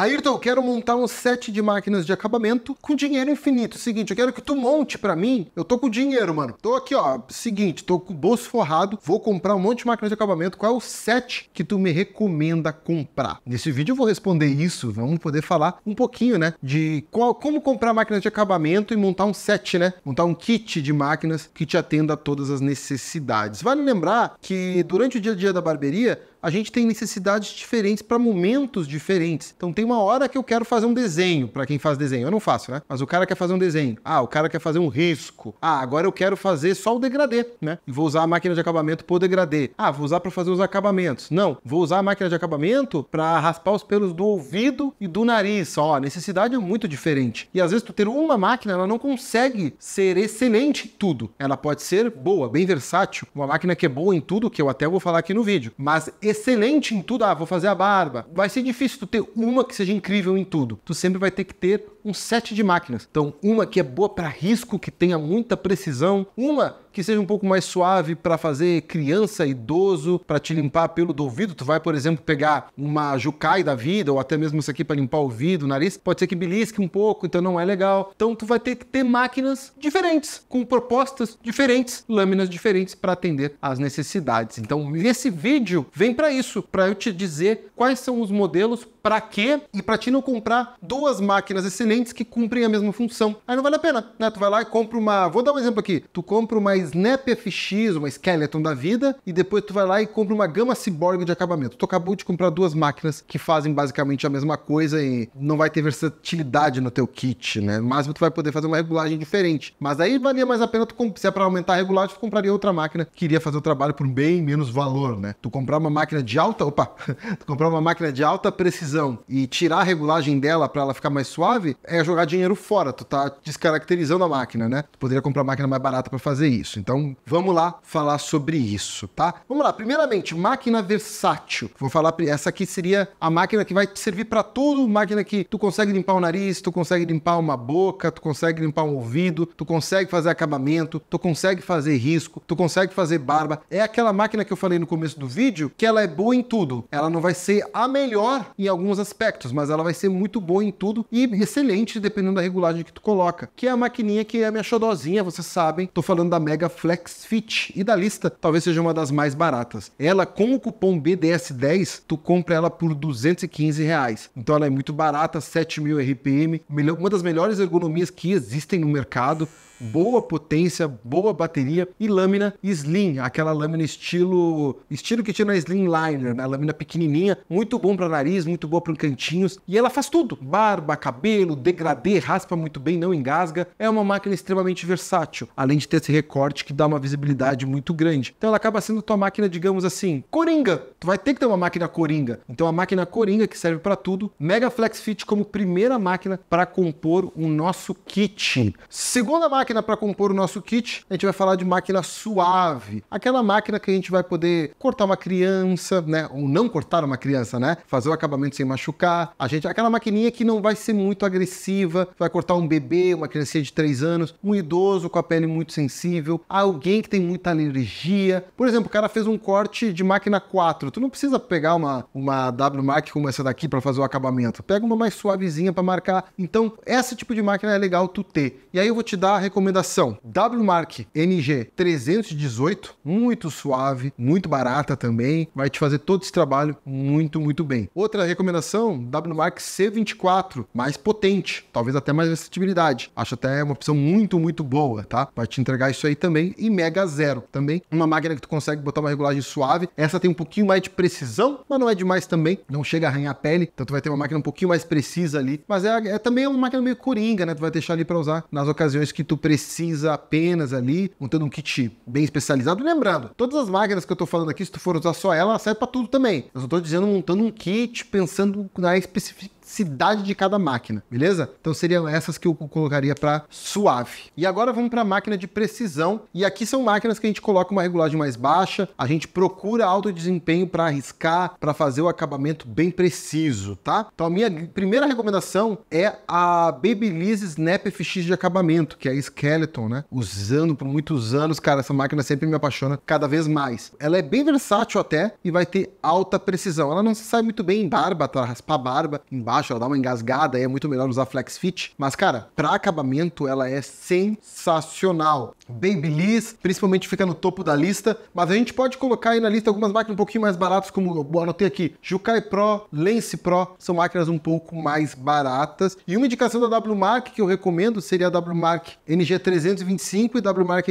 Ayrton, eu quero montar um set de máquinas de acabamento com dinheiro infinito. Seguinte, eu quero que tu monte para mim. Eu tô com dinheiro, mano. Tô aqui, ó. Seguinte, tô com o bolso forrado. Vou comprar um monte de máquinas de acabamento. Qual é o set que tu me recomenda comprar? Nesse vídeo eu vou responder isso. Vamos poder falar um pouquinho, né? De qual, como comprar máquinas de acabamento e montar um set, né? Montar um kit de máquinas que te atenda a todas as necessidades. Vale lembrar que durante o dia a dia da barbearia, a gente tem necessidades diferentes para momentos diferentes. Então tem uma hora que eu quero fazer um desenho, para quem faz desenho, eu não faço, né? Mas o cara quer fazer um desenho. Ah, o cara quer fazer um risco. Ah, agora eu quero fazer só o degradê, né? E vou usar a máquina de acabamento por degradê. Ah, vou usar para fazer os acabamentos. Não, vou usar a máquina de acabamento para raspar os pelos do ouvido e do nariz. Ó, a necessidade é muito diferente. E às vezes tu ter uma máquina, ela não consegue ser excelente em tudo. Ela pode ser boa, bem versátil, uma máquina que é boa em tudo, que eu até vou falar aqui no vídeo, mas excelente em tudo, ah, vou fazer a barba. Vai ser difícil tu ter uma que seja incrível em tudo. Tu sempre vai ter que ter um set de máquinas. Então, uma que é boa para risco, que tenha muita precisão, uma que seja um pouco mais suave para fazer criança, idoso, para te limpar pelo do ouvido. Tu vai, por exemplo, pegar uma Jukai da vida, ou até mesmo isso aqui para limpar o ouvido, o nariz. Pode ser que belisque um pouco, então não é legal. Então tu vai ter que ter máquinas diferentes, com propostas diferentes, lâminas diferentes para atender às necessidades. Então, esse vídeo vem para isso, para eu te dizer quais são os modelos, para quê e para ti não comprar duas máquinas excelentes excelentes que cumprem a mesma função. Aí não vale a pena, né? Tu vai lá e compra uma. Vou dar um exemplo aqui. Tu compra uma Snap FX, uma Skeleton da vida, e depois tu vai lá e compra uma Gama Cyborg de acabamento. Tu acabou de comprar duas máquinas que fazem basicamente a mesma coisa e não vai ter versatilidade no teu kit, né? No máximo tu vai poder fazer uma regulagem diferente. Mas aí valia mais a pena tu se é para aumentar a regulagem, tu compraria outra máquina que iria fazer o trabalho por bem menos valor, né? Tu comprar uma máquina de alta, opa, tu comprar uma máquina de alta precisão e tirar a regulagem dela para ela ficar mais suave, é jogar dinheiro fora, tu tá descaracterizando a máquina, né? Tu poderia comprar uma máquina mais barata para fazer isso. Então, vamos lá falar sobre isso, tá? Vamos lá, primeiramente, máquina versátil. Vou falar, essa aqui seria a máquina que vai te servir para tudo, máquina que tu consegue limpar o nariz, tu consegue limpar uma boca, tu consegue limpar um ouvido, tu consegue fazer acabamento, tu consegue fazer risco, tu consegue fazer barba. É aquela máquina que eu falei no começo do vídeo, que ela é boa em tudo. Ela não vai ser a melhor em alguns aspectos, mas ela vai ser muito boa em tudo e excelente excelente dependendo da regulagem que tu coloca, que é a maquininha que é a minha xodózinha, vocês sabem. Tô falando da Mega Flex Fit e da lista, talvez seja uma das mais baratas. Ela com o cupom BDS10, tu compra ela por 215 reais. Então ela é muito barata, 7000 RPM, uma das melhores ergonomias que existem no mercado boa potência, boa bateria e lâmina slim, aquela lâmina estilo estilo que tinha na slimliner, na né? lâmina pequenininha, muito bom para nariz, muito boa para cantinhos e ela faz tudo, barba, cabelo, degradê raspa muito bem, não engasga. É uma máquina extremamente versátil, além de ter esse recorte que dá uma visibilidade muito grande. Então ela acaba sendo tua máquina, digamos assim, coringa. Tu vai ter que ter uma máquina coringa. Então a máquina coringa que serve para tudo, Mega Flex Fit como primeira máquina para compor o nosso kit. Segunda máquina para compor o nosso kit, a gente vai falar de máquina suave, aquela máquina que a gente vai poder cortar uma criança, né, ou não cortar uma criança, né, fazer o acabamento sem machucar. A gente aquela maquininha que não vai ser muito agressiva agressiva, vai cortar um bebê, uma criancinha de 3 anos, um idoso com a pele muito sensível, alguém que tem muita alergia. Por exemplo, o cara fez um corte de máquina 4. Tu não precisa pegar uma, uma Mark como essa daqui para fazer o acabamento. Pega uma mais suavezinha para marcar. Então, esse tipo de máquina é legal tu ter. E aí eu vou te dar a recomendação. Mark NG 318, muito suave, muito barata também, vai te fazer todo esse trabalho muito, muito bem. Outra recomendação, Mark C24, mais potente talvez até mais acessibilidade. Acho até uma opção muito, muito boa, tá? Vai te entregar isso aí também. E Mega Zero também, uma máquina que tu consegue botar uma regulagem suave. Essa tem um pouquinho mais de precisão, mas não é demais também, não chega a arranhar a pele, então tu vai ter uma máquina um pouquinho mais precisa ali. Mas é, é também uma máquina meio coringa, né? Tu vai deixar ali para usar nas ocasiões que tu precisa apenas ali, montando um kit bem especializado. Lembrando, todas as máquinas que eu tô falando aqui, se tu for usar só ela, serve para tudo também. Eu só tô dizendo montando um kit, pensando na especificidade intensidade de cada máquina, beleza? Então seriam essas que eu colocaria para suave. E agora vamos para a máquina de precisão. E aqui são máquinas que a gente coloca uma regulagem mais baixa, a gente procura alto desempenho para arriscar, para fazer o acabamento bem preciso, tá? Então a minha primeira recomendação é a Babyliss Snap FX de acabamento, que é a Skeleton, né? Usando por muitos anos, cara, essa máquina sempre me apaixona cada vez mais. Ela é bem versátil até e vai ter alta precisão. Ela não se sai muito bem em barba, tá? Raspar barba, em barba baixo, ela dá uma engasgada, é muito melhor usar Flex Fit. Mas, cara, para acabamento ela é sensacional. Babyliss, principalmente fica no topo da lista, mas a gente pode colocar aí na lista algumas máquinas um pouquinho mais baratas, como eu anotei aqui, Jukai Pro, Lens Pro, são máquinas um pouco mais baratas. E uma indicação da WMark que eu recomendo seria a WMark NG325 e WMark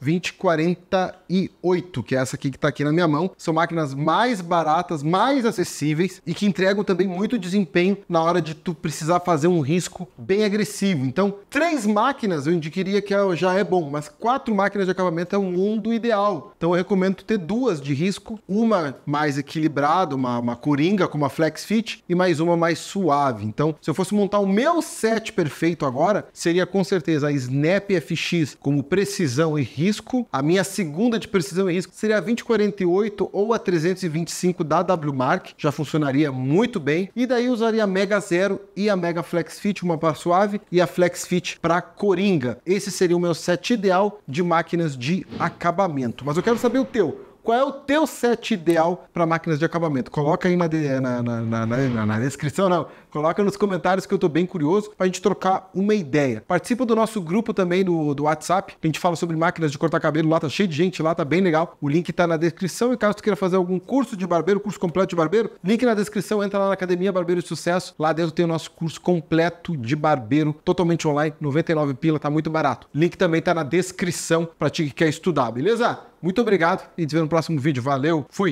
NG2048, que é essa aqui que tá aqui na minha mão. São máquinas mais baratas, mais acessíveis e que entregam também muito desempenho na hora de tu precisar fazer um risco bem agressivo. Então, três máquinas eu indicaria que é, já é bom, mas quatro máquinas de acabamento é um mundo ideal. Então, eu recomendo ter duas de risco, uma mais equilibrada, uma, uma coringa com uma flex fit e mais uma mais suave. Então, se eu fosse montar o meu set perfeito agora, seria com certeza a Snap FX como precisão e risco. A minha segunda de precisão e risco seria a 2048 ou a 325 da WMark, já funcionaria muito bem. E daí usaria a Mega Zero e a Mega Flex Fit, uma para suave, e a Flex Fit para coringa. Esse seria o meu set ideal de máquinas de acabamento. Mas eu quero saber o teu. Qual é o teu set ideal para máquinas de acabamento? Coloca aí na, na, na, na, na descrição, não. Coloca nos comentários que eu tô bem curioso para a gente trocar uma ideia. Participa do nosso grupo também do, do WhatsApp. A gente fala sobre máquinas de cortar cabelo lá, tá cheio de gente lá, tá bem legal. O link tá na descrição e caso tu queira fazer algum curso de barbeiro, curso completo de barbeiro, link na descrição, entra lá na Academia Barbeiro de Sucesso. Lá dentro tem o nosso curso completo de barbeiro, totalmente online, 99 pila, tá muito barato. Link também tá na descrição para ti que quer estudar, beleza? Muito obrigado e te vejo no próximo vídeo. Valeu, fui!